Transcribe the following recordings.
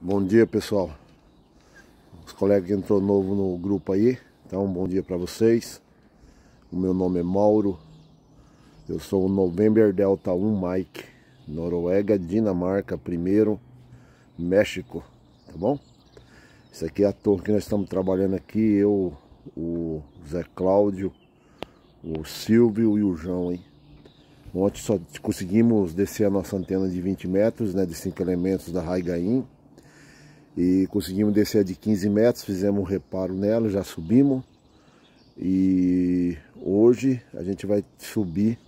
Bom dia pessoal, os colegas que entrou novo no grupo aí, então bom dia para vocês. O meu nome é Mauro, eu sou o November Delta 1 Mike, Noruega, Dinamarca, primeiro, México, tá bom? Isso aqui é a torre que nós estamos trabalhando aqui, eu, o Zé Cláudio, o Silvio e o João, hein? Ontem só conseguimos descer a nossa antena de 20 metros, né, de 5 elementos da Raigain e conseguimos descer de 15 metros, fizemos um reparo nela, já subimos e hoje a gente vai subir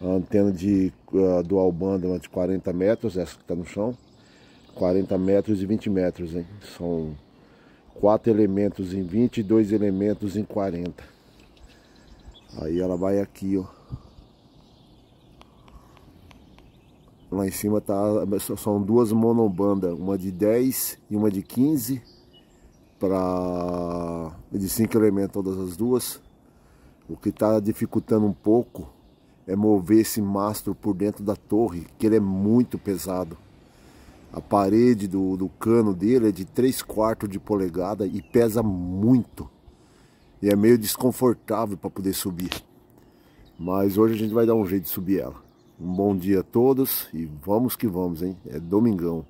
a antena de, dual do Albanda de 40 metros, essa que está no chão, 40 metros e 20 metros, hein? são quatro elementos em 20 e 2 elementos em 40. Aí ela vai aqui, ó. Lá em cima tá, são duas monobandas, uma de 10 e uma de 15, para de 5 elementos todas as duas. O que está dificultando um pouco é mover esse mastro por dentro da torre, que ele é muito pesado. A parede do, do cano dele é de 3 quartos de polegada e pesa muito. E é meio desconfortável para poder subir. Mas hoje a gente vai dar um jeito de subir ela. Um bom dia a todos e vamos que vamos, hein? É domingão.